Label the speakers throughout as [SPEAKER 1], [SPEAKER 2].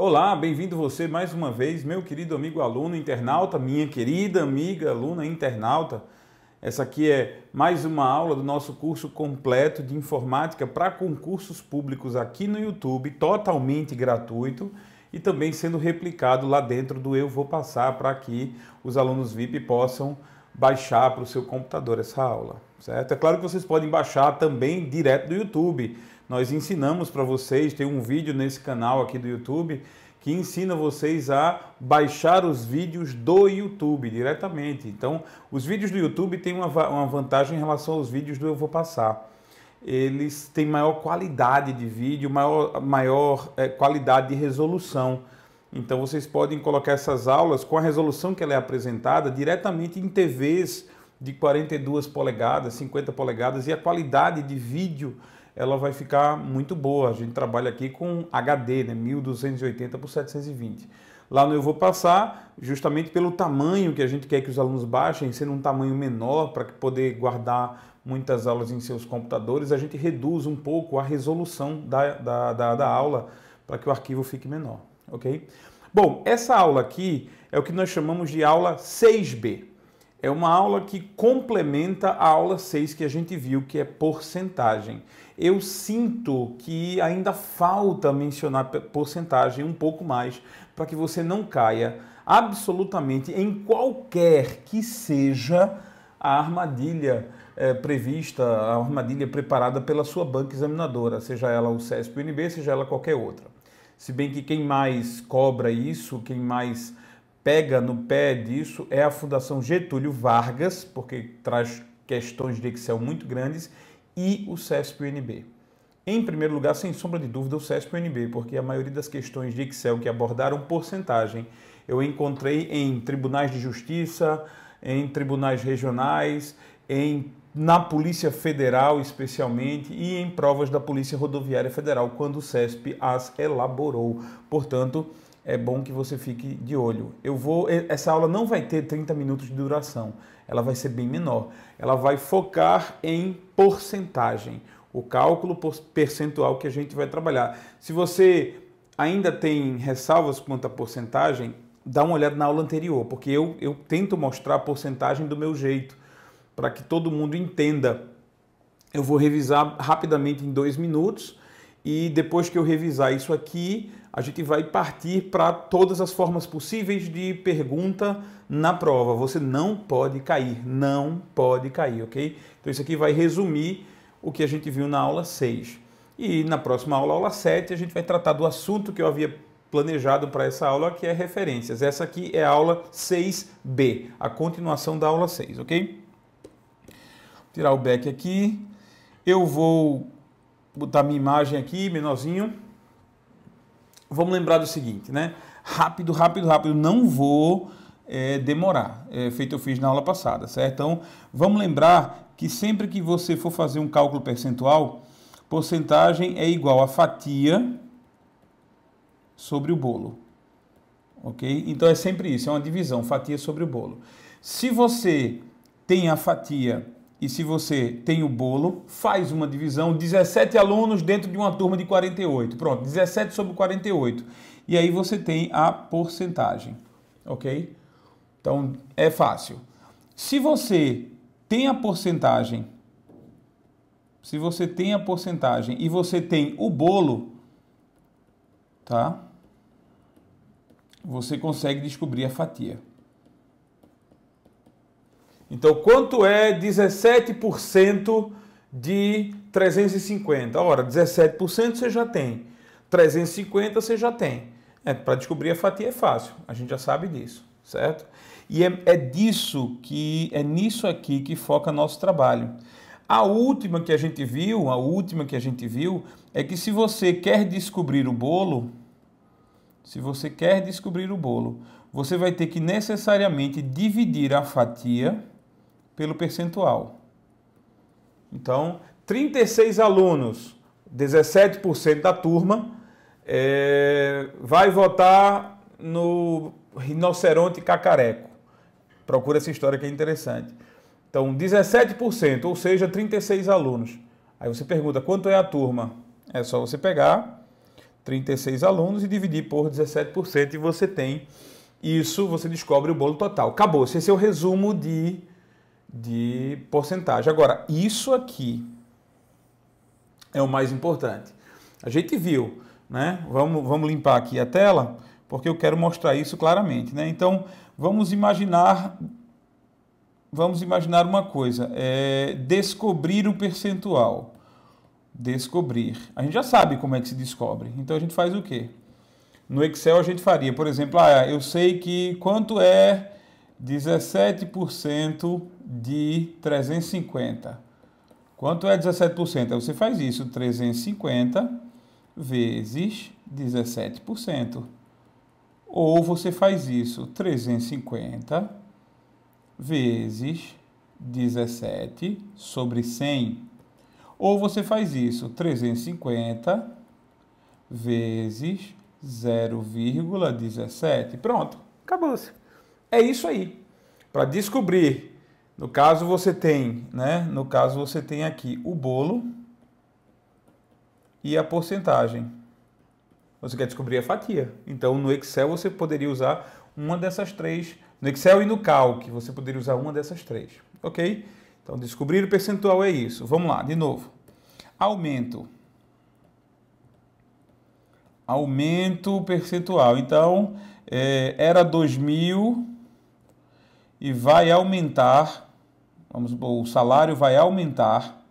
[SPEAKER 1] Olá, bem-vindo você mais uma vez, meu querido amigo aluno internauta, minha querida amiga aluna internauta. Essa aqui é mais uma aula do nosso curso completo de informática para concursos públicos aqui no YouTube, totalmente gratuito e também sendo replicado lá dentro do Eu Vou Passar para que os alunos VIP possam baixar para o seu computador essa aula, certo? É claro que vocês podem baixar também direto do YouTube. Nós ensinamos para vocês, tem um vídeo nesse canal aqui do YouTube que ensina vocês a baixar os vídeos do YouTube diretamente. Então, os vídeos do YouTube têm uma, uma vantagem em relação aos vídeos do Eu Vou Passar. Eles têm maior qualidade de vídeo, maior, maior é, qualidade de resolução. Então, vocês podem colocar essas aulas com a resolução que ela é apresentada diretamente em TVs de 42 polegadas, 50 polegadas e a qualidade de vídeo ela vai ficar muito boa. A gente trabalha aqui com HD, né, 1280 por 720. Lá no Eu Vou Passar, justamente pelo tamanho que a gente quer que os alunos baixem, sendo um tamanho menor para poder guardar muitas aulas em seus computadores, a gente reduz um pouco a resolução da, da, da, da aula para que o arquivo fique menor, ok? Bom, essa aula aqui é o que nós chamamos de aula 6B. É uma aula que complementa a aula 6 que a gente viu, que é porcentagem. Eu sinto que ainda falta mencionar porcentagem um pouco mais para que você não caia absolutamente em qualquer que seja a armadilha é, prevista, a armadilha preparada pela sua banca examinadora, seja ela o CESP, UNB, seja ela qualquer outra. Se bem que quem mais cobra isso, quem mais pega no pé disso é a Fundação Getúlio Vargas, porque traz questões de Excel muito grandes, e o CESP-UNB. Em primeiro lugar, sem sombra de dúvida, o CESP-UNB, porque a maioria das questões de Excel que abordaram porcentagem eu encontrei em tribunais de justiça, em tribunais regionais, em na Polícia Federal, especialmente, e em provas da Polícia Rodoviária Federal, quando o CESP as elaborou. Portanto, é bom que você fique de olho. Eu vou, essa aula não vai ter 30 minutos de duração, ela vai ser bem menor. Ela vai focar em porcentagem, o cálculo percentual que a gente vai trabalhar. Se você ainda tem ressalvas quanto à porcentagem, dá uma olhada na aula anterior, porque eu, eu tento mostrar a porcentagem do meu jeito, para que todo mundo entenda. Eu vou revisar rapidamente em dois minutos e depois que eu revisar isso aqui, a gente vai partir para todas as formas possíveis de pergunta na prova. Você não pode cair, não pode cair, ok? Então isso aqui vai resumir o que a gente viu na aula 6. E na próxima aula, aula 7, a gente vai tratar do assunto que eu havia planejado para essa aula, que é referências. Essa aqui é a aula 6B, a continuação da aula 6, ok? Vou tirar o back aqui. Eu vou botar minha imagem aqui, menorzinho. Vamos lembrar do seguinte, né? Rápido, rápido, rápido. Não vou é, demorar, é, feito eu fiz na aula passada, certo? Então, vamos lembrar que sempre que você for fazer um cálculo percentual, porcentagem é igual a fatia sobre o bolo, ok? Então, é sempre isso, é uma divisão, fatia sobre o bolo. Se você tem a fatia e se você tem o bolo, faz uma divisão, 17 alunos dentro de uma turma de 48. Pronto, 17 sobre 48. E aí você tem a porcentagem, ok? Então é fácil. Se você tem a porcentagem, se você tem a porcentagem e você tem o bolo, tá? Você consegue descobrir a fatia. Então, quanto é 17% de 350? Ora, 17% você já tem. 350 você já tem. É, Para descobrir a fatia é fácil, a gente já sabe disso, certo? E é, é disso que é nisso aqui que foca nosso trabalho. A última que a gente viu, a última que a gente viu é que se você quer descobrir o bolo, se você quer descobrir o bolo, você vai ter que necessariamente dividir a fatia pelo percentual. Então, 36 alunos, 17% da turma, é, vai votar no rinoceronte cacareco. Procura essa história que é interessante. Então, 17%, ou seja, 36 alunos. Aí você pergunta, quanto é a turma? É só você pegar 36 alunos e dividir por 17% e você tem isso, você descobre o bolo total. Acabou. Esse é o resumo de de porcentagem. Agora, isso aqui é o mais importante. A gente viu, né? Vamos, vamos limpar aqui a tela, porque eu quero mostrar isso claramente, né? Então, vamos imaginar vamos imaginar uma coisa, é descobrir o percentual. Descobrir. A gente já sabe como é que se descobre. Então a gente faz o quê? No Excel a gente faria, por exemplo, ah, eu sei que quanto é 17% de 350. Quanto é 17%? Você faz isso, 350 vezes 17%. Ou você faz isso, 350 vezes 17 sobre 100. Ou você faz isso, 350 vezes 0,17. Pronto, acabou-se é isso aí. Para descobrir, no caso você tem, né? No caso você tem aqui o bolo e a porcentagem. Você quer descobrir a fatia. Então no Excel você poderia usar uma dessas três. No Excel e no Calc você poderia usar uma dessas três. Ok? Então descobrir o percentual é isso. Vamos lá, de novo. Aumento aumento percentual. Então, é, era 2000, e vai aumentar, vamos o salário vai aumentar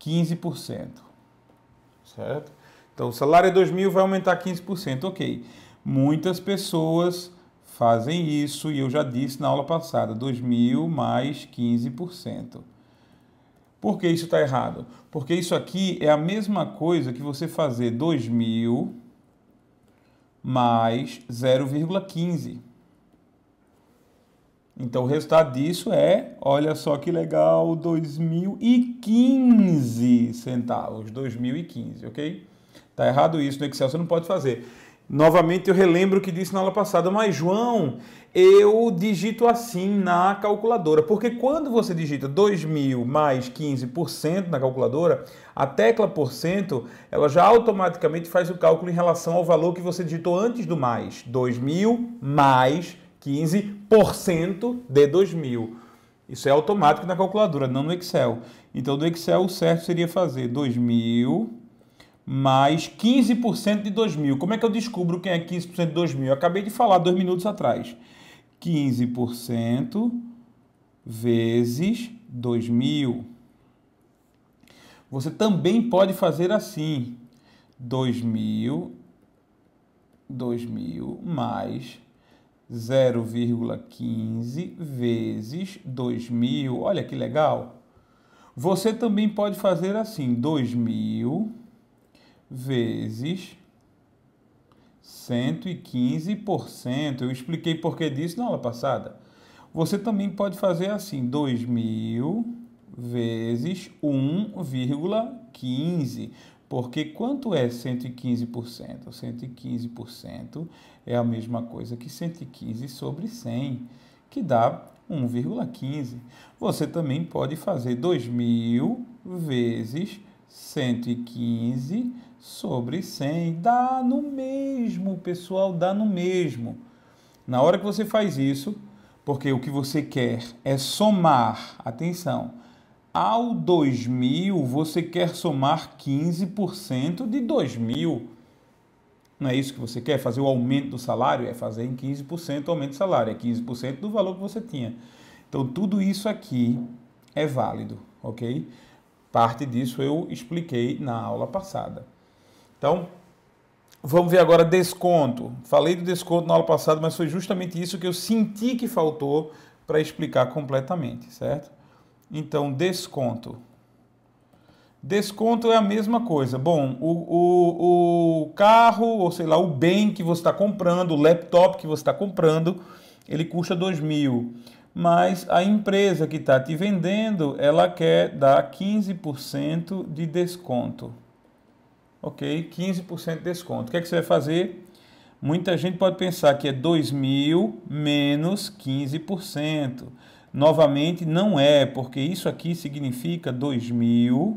[SPEAKER 1] 15%. Certo? Então o salário é 2 mil, vai aumentar 15%. Ok. Muitas pessoas fazem isso e eu já disse na aula passada: 2 mil mais 15%. Por que isso está errado? Porque isso aqui é a mesma coisa que você fazer 2 mil mais 0,15. Então, o resultado disso é, olha só que legal, 2015 centavos, 2015, ok? Tá errado isso, no Excel você não pode fazer. Novamente, eu relembro o que disse na aula passada, mas João, eu digito assim na calculadora, porque quando você digita 2000 mais 15% na calculadora, a tecla por cento, ela já automaticamente faz o cálculo em relação ao valor que você digitou antes do mais, 2000 mais 15% de 2000. Isso é automático na calculadora, não no Excel. Então, no Excel, o certo seria fazer 2000 mais 15% de 2000. Como é que eu descubro quem é 15% de 2000? Eu acabei de falar dois minutos atrás. 15% vezes 2.000. Você também pode fazer assim: 2.000, 2.000 mais 0,15 vezes 2.000. Olha que legal! Você também pode fazer assim: 2.000 vezes 115%. Eu expliquei por que disso na aula passada. Você também pode fazer assim, 2.000 vezes 1,15. Porque quanto é 115%? 115% é a mesma coisa que 115 sobre 100, que dá 1,15. Você também pode fazer 2.000 vezes 115 sobre 100. Dá no mesmo, pessoal, dá no mesmo. Na hora que você faz isso, porque o que você quer é somar, atenção, ao 2000 você quer somar 15% de 2000. Não é isso que você quer? Fazer o aumento do salário? É fazer em 15% o aumento do salário, é 15% do valor que você tinha. Então, tudo isso aqui é válido, ok? Parte disso eu expliquei na aula passada. Então, vamos ver agora desconto. Falei do desconto na aula passada, mas foi justamente isso que eu senti que faltou para explicar completamente, certo? Então, desconto. Desconto é a mesma coisa. Bom, o, o, o carro, ou sei lá, o bem que você está comprando, o laptop que você está comprando, ele custa dois mil. Mas a empresa que está te vendendo, ela quer dar 15% de desconto ok, 15% de desconto. O que, é que você vai fazer? Muita gente pode pensar que é 2.000 menos 15%. Novamente, não é, porque isso aqui significa 2.000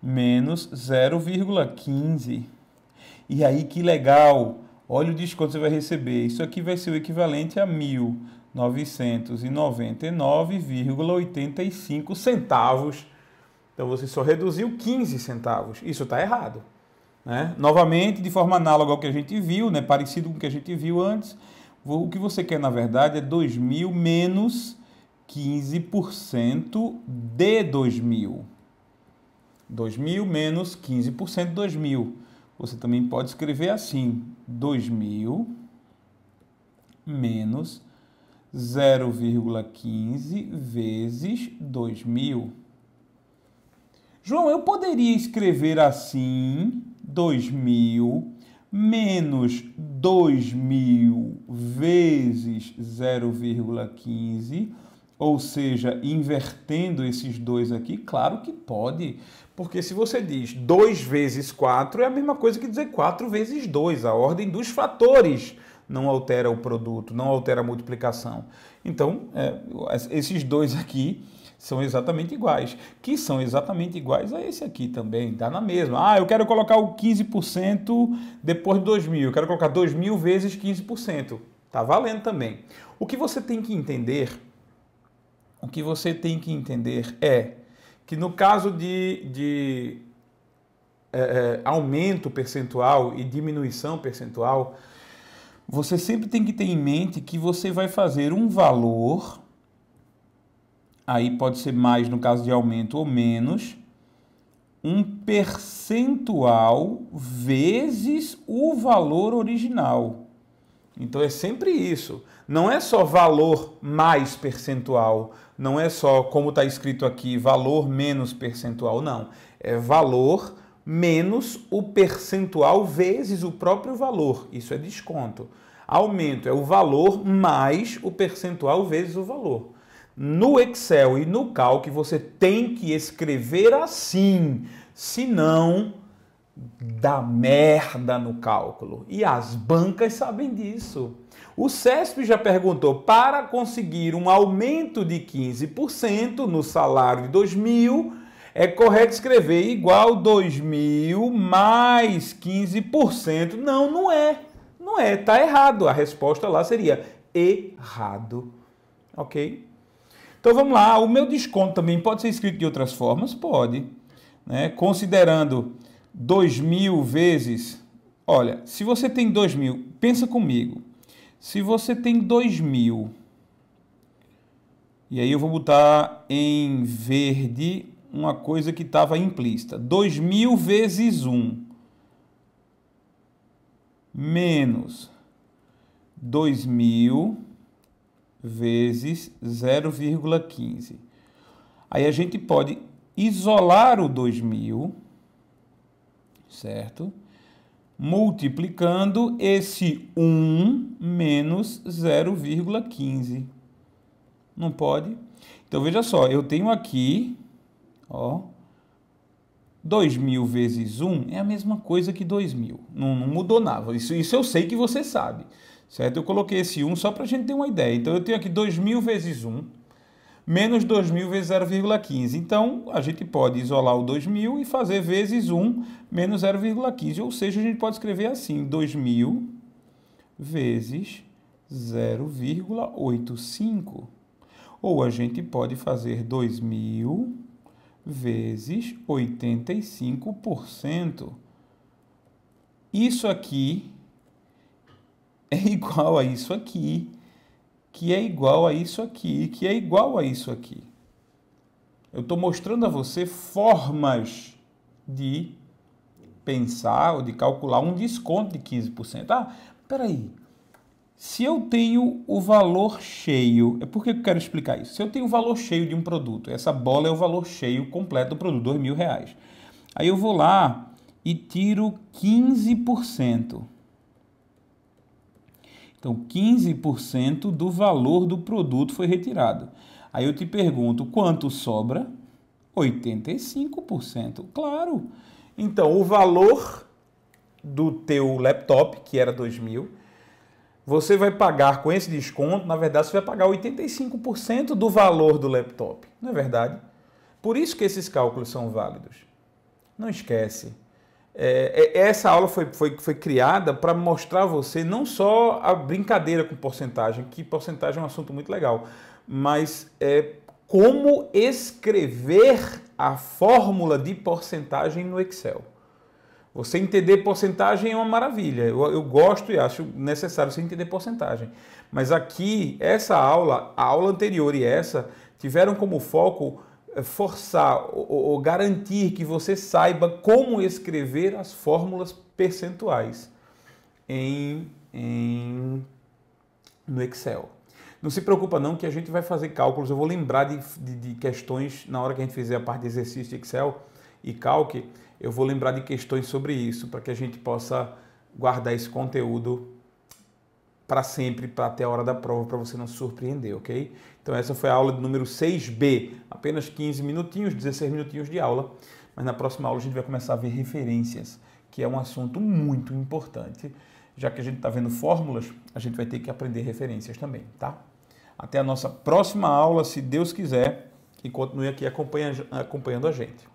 [SPEAKER 1] menos 0,15. E aí, que legal! Olha o desconto que você vai receber. Isso aqui vai ser o equivalente a 1.999,85 centavos então você só reduziu 15 centavos. Isso está errado. Né? Novamente, de forma análoga ao que a gente viu, né? parecido com o que a gente viu antes, o que você quer, na verdade, é 2.000 menos 15% de 2.000. 2.000 menos 15% de 2.000. Você também pode escrever assim, 2.000 menos 0,15 vezes 2.000. João, eu poderia escrever assim: 2000 menos 2000 vezes 0,15, ou seja, invertendo esses dois aqui, claro que pode, porque se você diz 2 vezes 4 é a mesma coisa que dizer 4 vezes 2, a ordem dos fatores não altera o produto, não altera a multiplicação. Então, é, esses dois aqui são exatamente iguais, que são exatamente iguais a esse aqui também, dá na mesma. Ah, eu quero colocar o 15% depois de 2.000, eu quero colocar 2.000 vezes 15%, tá valendo também. O que você tem que entender, o que você tem que entender é que no caso de, de é, é aumento percentual e diminuição percentual, você sempre tem que ter em mente que você vai fazer um valor aí pode ser mais no caso de aumento ou menos, um percentual vezes o valor original. Então é sempre isso. Não é só valor mais percentual, não é só como está escrito aqui, valor menos percentual, não. É valor menos o percentual vezes o próprio valor. Isso é desconto. Aumento é o valor mais o percentual vezes o valor. No Excel e no Calc você tem que escrever assim, senão dá merda no cálculo. E as bancas sabem disso. O CESP já perguntou: para conseguir um aumento de 15% no salário de 2000, é correto escrever igual 2000 mais 15%? Não, não é. Não é, tá errado. A resposta lá seria errado. OK? Então vamos lá, o meu desconto também pode ser escrito de outras formas? Pode. Né? Considerando 2 mil vezes. Olha, se você tem 2 mil, pensa comigo. Se você tem 2 mil, e aí eu vou botar em verde uma coisa que estava implícita: 2 mil vezes 1 um, menos 2 mil vezes 0,15. Aí a gente pode isolar o 2000, certo? Multiplicando esse 1 menos 0,15. Não pode? Então veja só, eu tenho aqui, ó, 2000 vezes 1 é a mesma coisa que 2000. Não, não mudou nada. Isso, isso eu sei que você sabe certo? Eu coloquei esse 1 só para a gente ter uma ideia. Então, eu tenho aqui 2.000 vezes 1, menos 2.000 vezes 0,15. Então, a gente pode isolar o 2.000 e fazer vezes 1 menos 0,15. Ou seja, a gente pode escrever assim, 2.000 vezes 0,85. Ou a gente pode fazer 2.000 vezes 85%. Isso aqui é igual a isso aqui, que é igual a isso aqui, que é igual a isso aqui. Eu estou mostrando a você formas de pensar ou de calcular um desconto de 15%. Ah, peraí. Se eu tenho o valor cheio, é porque eu quero explicar isso. Se eu tenho o valor cheio de um produto, essa bola é o valor cheio completo do produto, dois mil reais. Aí eu vou lá e tiro 15%. Então, 15% do valor do produto foi retirado. Aí eu te pergunto, quanto sobra? 85%, claro. Então, o valor do teu laptop, que era 2 mil, você vai pagar com esse desconto, na verdade, você vai pagar 85% do valor do laptop, não é verdade? Por isso que esses cálculos são válidos. Não esquece, é, é, essa aula foi, foi, foi criada para mostrar a você não só a brincadeira com porcentagem, que porcentagem é um assunto muito legal, mas é, como escrever a fórmula de porcentagem no Excel. Você entender porcentagem é uma maravilha. Eu, eu, gosto e acho necessário você entender porcentagem. Mas aqui, essa aula, a aula anterior e essa, tiveram como foco eh, forçar ou, garantir que você saiba como escrever as fórmulas percentuais em, em, no Excel. Não se preocupa não que a gente vai fazer cálculos, eu vou lembrar de, de, de questões na hora que a gente fizer a parte de exercício de Excel e calque, eu vou lembrar de questões sobre isso para que a gente possa guardar esse conteúdo para sempre, para até a hora da prova, para você não se surpreender, ok? Então essa foi a aula de número 6B, apenas 15 minutinhos, 16 minutinhos de aula, mas na próxima aula a gente vai começar a ver referências, que é um assunto muito importante. Já que a gente está vendo fórmulas, a gente vai ter que aprender referências também, tá? Até a nossa próxima aula, se Deus quiser, e continue aqui acompanhando a gente.